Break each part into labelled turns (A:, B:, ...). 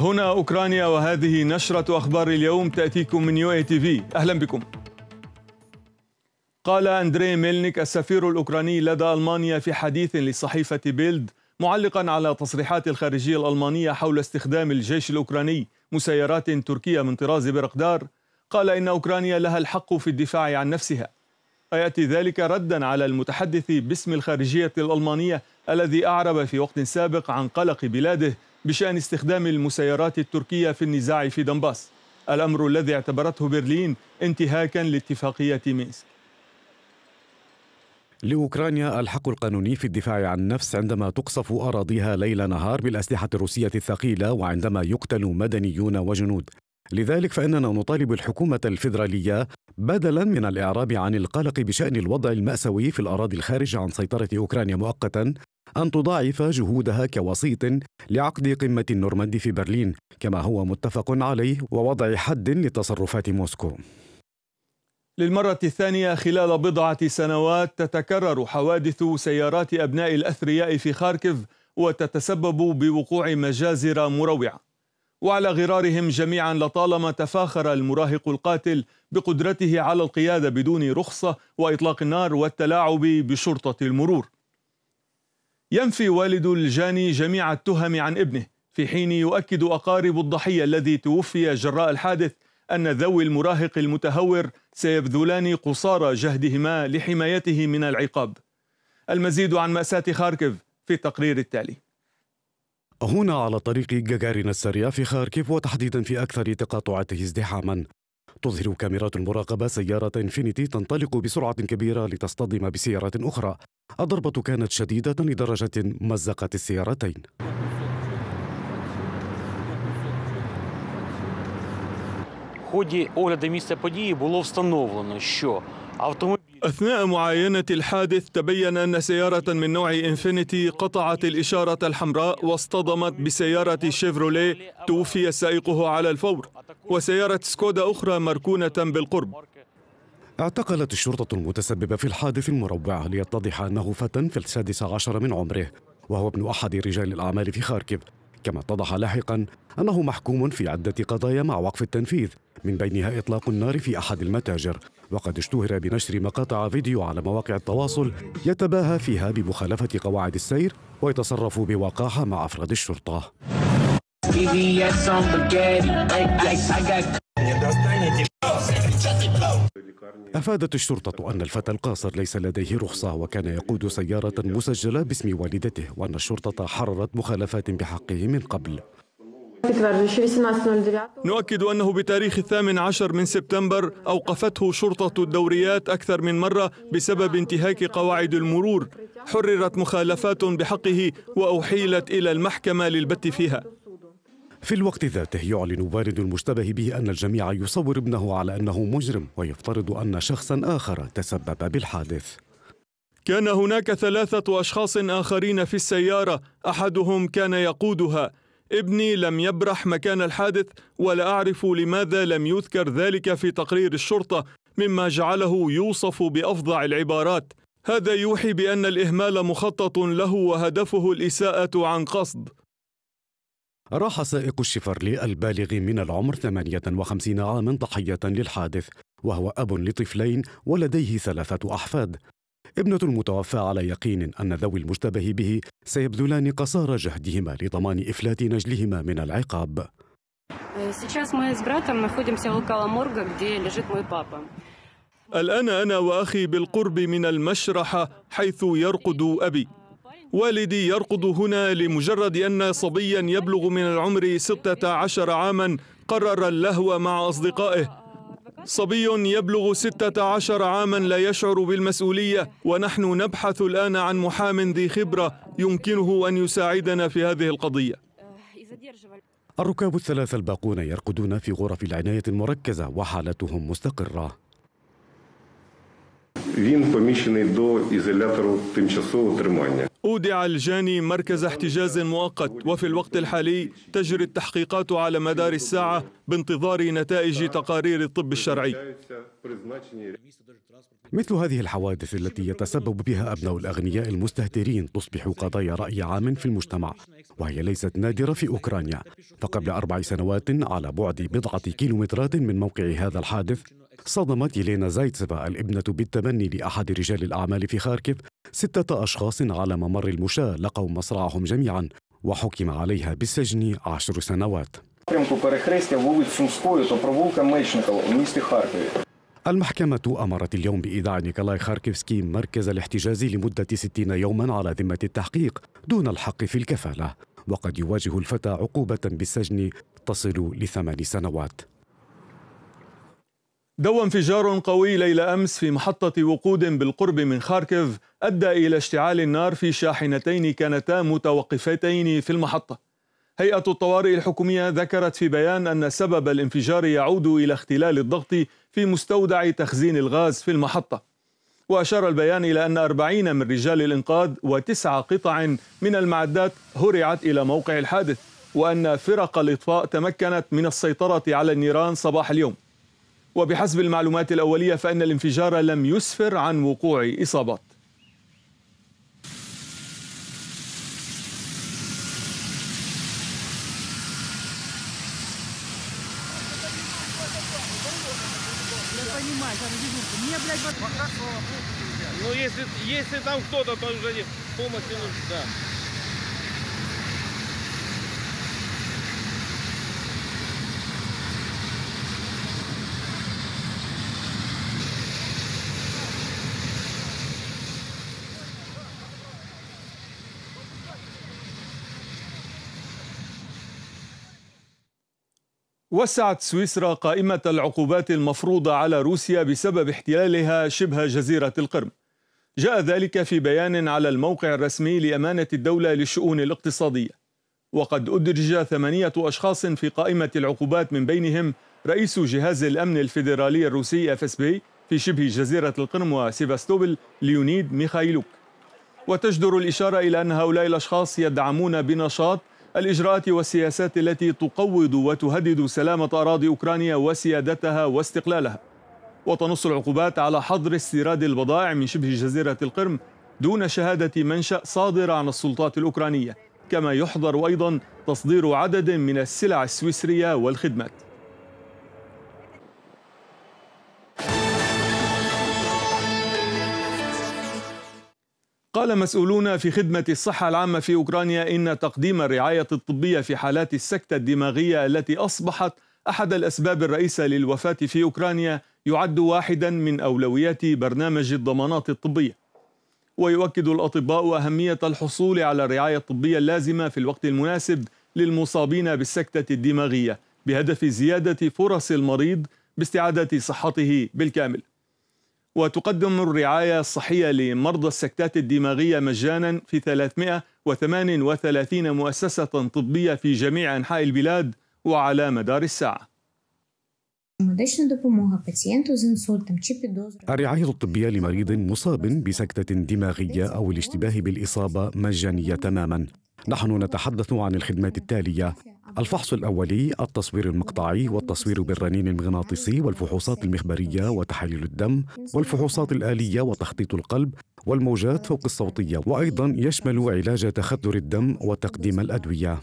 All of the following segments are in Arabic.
A: هنا أوكرانيا وهذه نشرة أخبار اليوم تأتيكم من يو اي تي في أهلا بكم قال أندري ميلنيك السفير الأوكراني لدى ألمانيا في حديث لصحيفة بيلد معلقا على تصريحات الخارجية الألمانية حول استخدام الجيش الأوكراني مسيرات تركية من طراز برقدار قال إن أوكرانيا لها الحق في الدفاع عن نفسها ويأتي ذلك ردا على المتحدث باسم الخارجية الألمانية الذي أعرب في وقت سابق عن قلق بلاده بشان استخدام المسيرات التركية في النزاع في دنباس الأمر الذي اعتبرته برلين انتهاكا لاتفاقية مينسك
B: لأوكرانيا الحق القانوني في الدفاع عن النفس عندما تقصف أراضيها ليل نهار بالأسلحة الروسية الثقيلة وعندما يقتل مدنيون وجنود لذلك فإننا نطالب الحكومة الفيدرالية بدلا من الإعراب عن القلق بشأن الوضع المأساوي في الأراضي الخارج عن سيطرة أوكرانيا مؤقتا أن تضاعف جهودها كوسيط لعقد قمة النورماندي في برلين كما هو متفق عليه ووضع حد لتصرفات موسكو
A: للمرة الثانية خلال بضعة سنوات تتكرر حوادث سيارات أبناء الأثرياء في خاركيف وتتسبب بوقوع مجازر مروعة وعلى غرارهم جميعا لطالما تفاخر المراهق القاتل بقدرته على القيادة بدون رخصة وإطلاق النار والتلاعب بشرطة المرور ينفي والد الجاني جميع التهم عن ابنه في حين يؤكد أقارب الضحية الذي توفي جراء الحادث أن ذوي المراهق المتهور سيبذلان قصارى جهدهما لحمايته من العقاب المزيد عن مأساة خاركيف في التقرير التالي
B: هنا على طريق جاجارين السريع في خاركيف وتحديدا في أكثر تقاطعاته ازدحاما تظهر كاميرات المراقبة سيارة انفينيتي تنطلق بسرعة كبيرة لتصطدم بسيارة أخرى الضربة كانت شديدة لدرجة مزقت السيارتين В
A: ході огляду місця події було встановлено, що автомобіль أثناء معاينة الحادث تبين أن سيارة من نوع إنفينيتي قطعت الإشارة الحمراء واصطدمت بسيارة شيفروليه توفي سائقه على الفور وسيارة سكودا أخرى مركونة بالقرب
B: اعتقلت الشرطة المتسببة في الحادث المروع ليتضح أنه فتى في السادس عشر من عمره وهو ابن أحد رجال الأعمال في خاركيف كما اتضح لاحقا أنه محكوم في عدة قضايا مع وقف التنفيذ من بينها إطلاق النار في أحد المتاجر وقد اشتهر بنشر مقاطع فيديو على مواقع التواصل يتباهى فيها بمخالفة قواعد السير ويتصرف بوقاحة مع أفراد الشرطة أفادت الشرطة أن الفتى القاصر ليس لديه رخصة وكان يقود سيارة مسجلة باسم والدته وأن الشرطة حررت مخالفات بحقه من قبل
A: نؤكد أنه بتاريخ الثامن عشر من سبتمبر أوقفته شرطة الدوريات أكثر من مرة بسبب انتهاك قواعد المرور حررت مخالفات بحقه وأحيلت إلى المحكمة للبت فيها
B: في الوقت ذاته يعلن بارد المشتبه به أن الجميع يصور ابنه على أنه مجرم ويفترض أن شخصا آخر تسبب بالحادث
A: كان هناك ثلاثة أشخاص آخرين في السيارة أحدهم كان يقودها ابني لم يبرح مكان الحادث ولا أعرف لماذا لم يذكر ذلك في تقرير الشرطة مما جعله يوصف بأفظع العبارات هذا يوحي بأن الإهمال مخطط له وهدفه الإساءة عن قصد
B: راح سائق الشفرلي البالغ من العمر 58 عاما ضحية للحادث وهو أب لطفلين ولديه ثلاثة أحفاد ابنة المتوفى على يقين أن ذوي المشتبه به سيبذلان قصارى جهدهما لضمان إفلات نجلهما من العقاب
A: الآن أنا وأخي بالقرب من المشرحة حيث يرقد أبي والدي يرقد هنا لمجرد أن صبيا يبلغ من العمر 16 عاما قرر اللهو مع أصدقائه صبي يبلغ 16 عاما لا يشعر بالمسؤولية ونحن نبحث الآن عن محام ذي خبرة يمكنه أن يساعدنا في هذه القضية
B: الركاب الثلاثة الباقون يرقدون في غرف العناية المركزة وحالتهم مستقرة Він поміщений до ізолятору тимчасового тримання.
A: أودع الجاني مركز احتجاز مؤقت وفي الوقت الحالي تجري التحقيقات على مدار الساعة بانتظار نتائج تقارير الطب الشرعي
B: مثل هذه الحوادث التي يتسبب بها أبناء الأغنياء المستهترين تصبح قضايا رأي عام في المجتمع وهي ليست نادرة في أوكرانيا فقبل أربع سنوات على بعد بضعة كيلومترات من موقع هذا الحادث صدمت يلينا زايتسفا الابنة بالتبني لأحد رجال الأعمال في خاركيف ستة أشخاص على ممر المشاة لقوا مصرعهم جميعا وحكم عليها بالسجن عشر سنوات المحكمة أمرت اليوم بإيداع نيكولاي خاركيفسكي مركز الاحتجاز لمدة 60 يوما على ذمة التحقيق دون الحق في الكفالة وقد يواجه الفتى عقوبة بالسجن تصل لثمان سنوات
A: دوى انفجار قوي ليلة أمس في محطة وقود بالقرب من خاركيف أدى إلى اشتعال النار في شاحنتين كانتا متوقفتين في المحطة. هيئة الطوارئ الحكومية ذكرت في بيان أن سبب الانفجار يعود إلى اختلال الضغط في مستودع تخزين الغاز في المحطة. وأشار البيان إلى أن أربعين من رجال الإنقاذ وتسع قطع من المعدات هرعت إلى موقع الحادث وأن فرق الإطفاء تمكنت من السيطرة على النيران صباح اليوم. وبحسب المعلومات الأولية فإن الانفجار لم يسفر عن وقوع إصابات Ну, если, если там кто-то, то уже помощи нужна. وسعت سويسرا قائمة العقوبات المفروضة على روسيا بسبب احتلالها شبه جزيرة القرم. جاء ذلك في بيان على الموقع الرسمي لأمانة الدولة للشؤون الاقتصادية. وقد أدرج ثمانية أشخاص في قائمة العقوبات من بينهم رئيس جهاز الأمن الفيدرالي الروسي FSB في شبه جزيرة القرم وسيباستوبل ليونيد ميخايلوك. وتجدر الإشارة إلى أن هؤلاء الأشخاص يدعمون بنشاط الإجراءات والسياسات التي تقوض وتهدد سلامة أراضي أوكرانيا وسيادتها واستقلالها وتنص العقوبات على حظر استيراد البضائع من شبه جزيرة القرم دون شهادة منشأ صادرة عن السلطات الأوكرانية كما يحظر أيضا تصدير عدد من السلع السويسرية والخدمات قال مسؤولون في خدمة الصحة العامة في أوكرانيا إن تقديم الرعاية الطبية في حالات السكتة الدماغية التي أصبحت أحد الأسباب الرئيسة للوفاة في أوكرانيا يعد واحدا من أولويات برنامج الضمانات الطبية ويؤكد الأطباء أهمية الحصول على الرعاية الطبية اللازمة في الوقت المناسب للمصابين بالسكتة الدماغية بهدف زيادة فرص المريض باستعادة صحته بالكامل وتقدم الرعاية الصحية لمرضى السكتات الدماغية مجانا في 338 مؤسسة طبية في جميع أنحاء البلاد وعلى مدار الساعة
B: الرعاية الطبية لمريض مصاب بسكتة دماغية أو الاشتباه بالإصابة مجانية تماما نحن نتحدث عن الخدمات التالية الفحص الأولي التصوير المقطعي والتصوير بالرنين المغناطيسي والفحوصات المخبرية وتحاليل الدم والفحوصات الآلية وتخطيط القلب والموجات فوق الصوتية وأيضا يشمل علاج تخدر الدم وتقديم الأدوية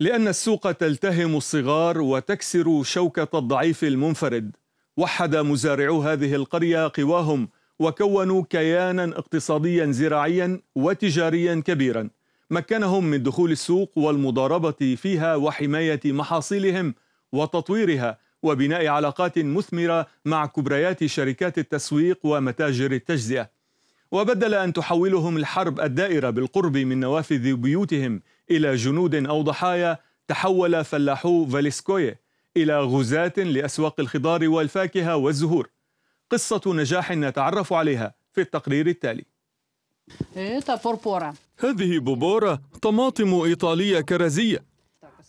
A: لأن السوق تلتهم الصغار وتكسر شوكة الضعيف المنفرد وحد مزارعو هذه القرية قواهم وكونوا كيانا اقتصاديا زراعيا وتجاريا كبيرا مكنهم من دخول السوق والمضاربة فيها وحماية محاصيلهم وتطويرها وبناء علاقات مثمرة مع كبريات شركات التسويق ومتاجر التجزئة وبدل أن تحولهم الحرب الدائرة بالقرب من نوافذ بيوتهم إلى جنود أو ضحايا تحول فلاحو فاليسكوي إلى غزاة لأسواق الخضار والفاكهة والزهور قصة نجاح نتعرف عليها في التقرير التالي إيه، هذه بوبورا طماطم إيطالية كرزية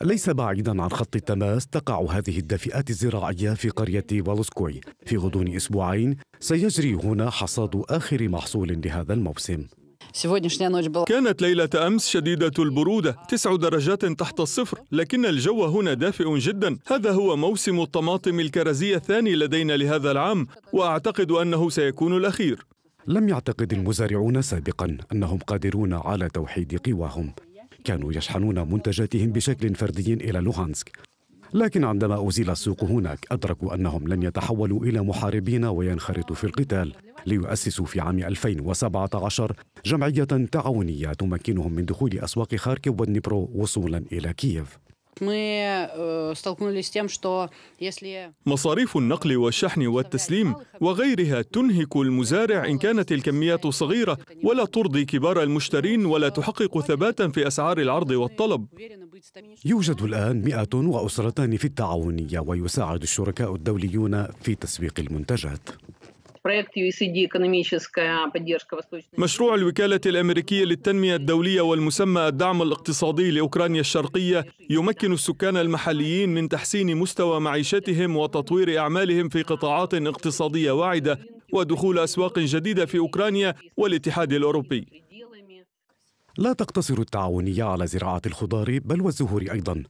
B: ليس بعيدا عن خط التماس تقع هذه الدافئات الزراعية في قرية والوسكوي في غضون أسبوعين سيجري هنا حصاد آخر محصول لهذا الموسم
A: كانت ليلة أمس شديدة البرودة تسع درجات تحت الصفر لكن الجو هنا دافئ جدا هذا هو موسم الطماطم الكرزية الثاني لدينا لهذا العام وأعتقد أنه سيكون الأخير
B: لم يعتقد المزارعون سابقا أنهم قادرون على توحيد قواهم كانوا يشحنون منتجاتهم بشكل فردي إلى لوهانسك لكن عندما أزيل السوق هناك أدركوا أنهم لن يتحولوا إلى محاربين وينخرطوا في القتال ليؤسسوا في عام 2017 جمعية تعاونية تمكنهم من دخول أسواق خاركيف والنبرو وصولا إلى كييف Э, مصاريف النقل والشحن
A: والتسليم وغيرها تنهك المزارع إن كانت الكميات صغيرة ولا ترضي كبار المشترين ولا تحقق ثباتا في أسعار العرض والطلب
B: يوجد الآن مئة وأسرتان في التعاونية ويساعد الشركاء الدوليون في تسويق المنتجات مشروع
A: الوكالة الأمريكية للتنمية الدولية والمسمى الدعم الاقتصادي لأوكرانيا الشرقية يمكن السكان المحليين من تحسين مستوى معيشتهم وتطوير أعمالهم في قطاعات اقتصادية واعدة ودخول أسواق جديدة في أوكرانيا والاتحاد الأوروبي
B: لا تقتصر التعاونية على زراعة الخضار بل والزهور أيضاً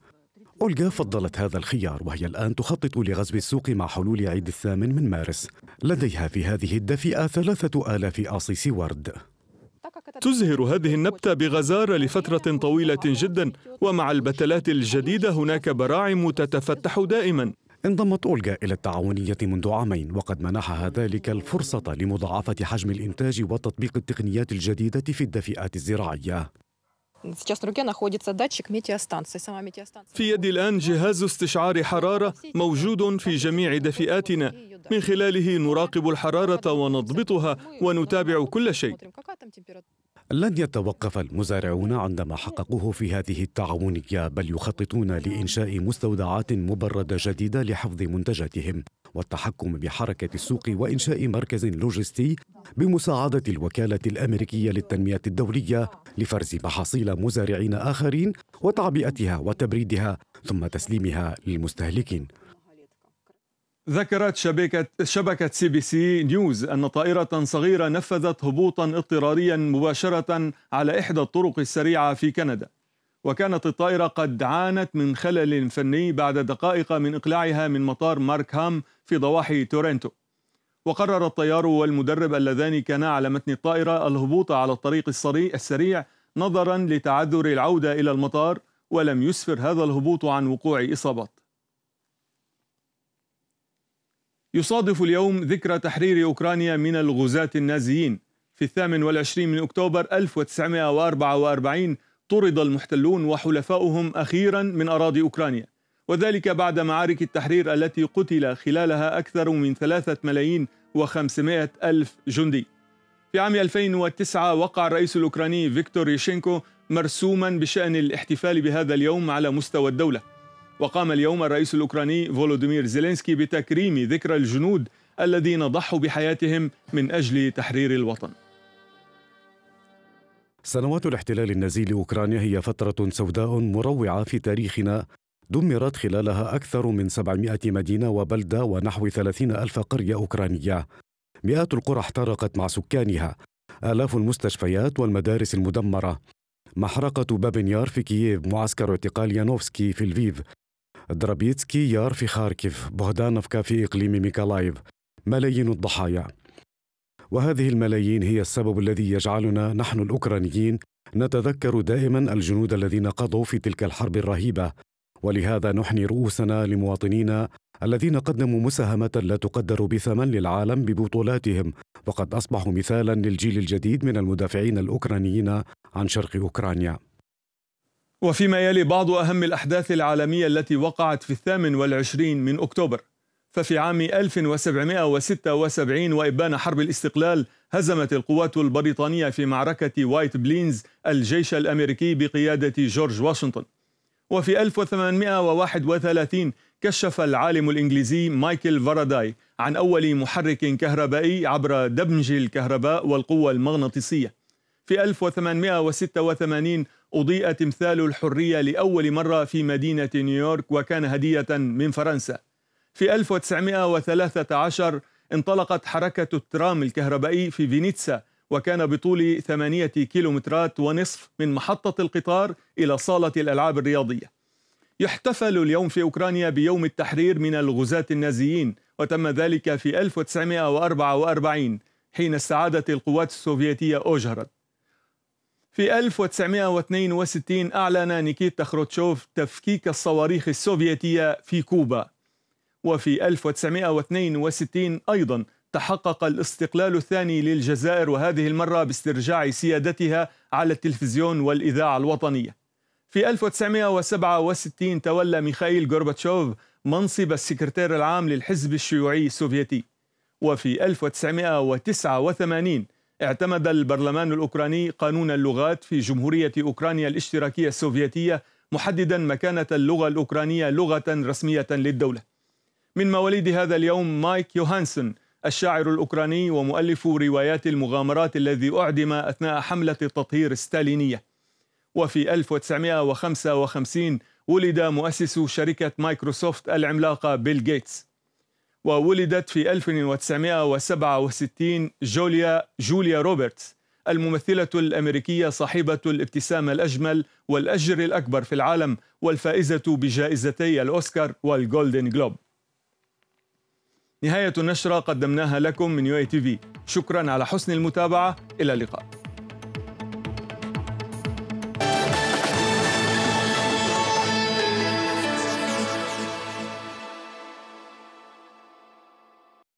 B: أولغا فضلت هذا الخيار وهي الآن تخطط لغزو السوق مع حلول عيد الثامن من مارس لديها في هذه الدفئة ثلاثة آلاف أصيص ورد
A: تزهر هذه النبتة بغزارة لفترة طويلة جدا ومع البتلات الجديدة هناك براعم تتفتح دائما
B: انضمت أولغا إلى التعاونية منذ عامين وقد منحها ذلك الفرصة لمضاعفة حجم الإنتاج وتطبيق التقنيات الجديدة في الدفئات الزراعية на руке находится датчик метеостанции. Сама метеостанция.
A: في يدي الآن جهاز استشعار حرارة موجود في جميع دفئاتنا من خلاله نراقب الحرارة ونضبطها ونتابع كل شيء
B: لن يتوقف المزارعون عندما حققوه في هذه التعاونية بل يخططون لإنشاء مستودعات مبردة جديدة لحفظ منتجاتهم والتحكم بحركة السوق وإنشاء مركز لوجستي بمساعدة الوكالة الأمريكية للتنمية الدولية لفرز محاصيل مزارعين آخرين وتعبئتها وتبريدها ثم تسليمها للمستهلكين
A: ذكرت شبكة شبكة سي بي سي نيوز أن طائرة صغيرة نفذت هبوطا اضطراريا مباشرة على إحدى الطرق السريعة في كندا وكانت الطائرة قد عانت من خلل فني بعد دقائق من إقلاعها من مطار ماركهام في ضواحي تورنتو وقرر الطيار والمدرب اللذان كانا على متن الطائرة الهبوط على الطريق السريع نظرا لتعذر العودة إلى المطار ولم يسفر هذا الهبوط عن وقوع إصابات يصادف اليوم ذكرى تحرير أوكرانيا من الغزاة النازيين في الثامن والعشرين من أكتوبر 1944 طرد المحتلون وحلفاؤهم أخيرا من أراضي أوكرانيا وذلك بعد معارك التحرير التي قتل خلالها أكثر من ثلاثة ملايين وخمسمائة ألف جندي في عام 2009 وقع الرئيس الأوكراني فيكتور يوشينكو مرسوما بشأن الاحتفال بهذا اليوم على مستوى الدولة وقام اليوم الرئيس الأوكراني فولوديمير زيلينسكي بتكريم ذكرى الجنود الذين ضحوا بحياتهم من أجل تحرير الوطن
B: سنوات الاحتلال النازي لأوكرانيا هي فترة سوداء مروعة في تاريخنا دمرت خلالها أكثر من 700 مدينة وبلدة ونحو 30 ألف قرية أوكرانية مئات القرى احترقت مع سكانها آلاف المستشفيات والمدارس المدمرة محرقة بابنيار في كييف معسكر اعتقال يانوفسكي في الفيف، درابيتسكي يار في خاركيف بوهدانوفكا في إقليم ميكالايف ملايين الضحايا وهذه الملايين هي السبب الذي يجعلنا نحن الأوكرانيين نتذكر دائما الجنود الذين قضوا في تلك الحرب الرهيبة ولهذا نحني رؤوسنا لمواطنينا الذين قدموا مساهمة لا تقدر بثمن للعالم ببطولاتهم وقد أصبحوا مثالا للجيل الجديد من المدافعين الأوكرانيين عن شرق أوكرانيا
A: وفيما يلي بعض أهم الأحداث العالمية التي وقعت في الثامن والعشرين من أكتوبر ففي عام 1776 وإبان حرب الاستقلال هزمت القوات البريطانية في معركة وايت بلينز الجيش الأمريكي بقيادة جورج واشنطن وفي 1831 كشف العالم الإنجليزي مايكل فاراداي عن أول محرك كهربائي عبر دمج الكهرباء والقوة المغناطيسية في 1886 أضيء تمثال الحرية لأول مرة في مدينة نيويورك وكان هدية من فرنسا في 1913 انطلقت حركة الترام الكهربائي في فينيتسا وكان بطول ثمانية كيلومترات ونصف من محطة القطار إلى صالة الألعاب الرياضية يحتفل اليوم في أوكرانيا بيوم التحرير من الغزاة النازيين وتم ذلك في 1944 حين استعادت القوات السوفيتية أوجهرد في 1962 أعلن نيكيتا خروتشوف تفكيك الصواريخ السوفيتية في كوبا وفي 1962 أيضا تحقق الاستقلال الثاني للجزائر وهذه المرة باسترجاع سيادتها على التلفزيون والإذاعة الوطنية في 1967 تولى ميخائيل غورباتشوف منصب السكرتير العام للحزب الشيوعي السوفيتي وفي 1989 اعتمد البرلمان الأوكراني قانون اللغات في جمهورية أوكرانيا الاشتراكية السوفيتية محددا مكانة اللغة الأوكرانية لغة رسمية للدولة من مواليد هذا اليوم مايك يوهانسون الشاعر الأوكراني ومؤلف روايات المغامرات الذي أعدم أثناء حملة التطهير الستالينية وفي 1955 ولد مؤسس شركة مايكروسوفت العملاقة بيل جيتس وولدت في 1967 جوليا جوليا روبرتس الممثلة الأمريكية صاحبة الابتسامة الأجمل والأجر الأكبر في العالم والفائزة بجائزتي الأوسكار والجولدن جلوب نهاية النشرة قدمناها لكم من يو اي تي في شكرا على حسن المتابعة إلى اللقاء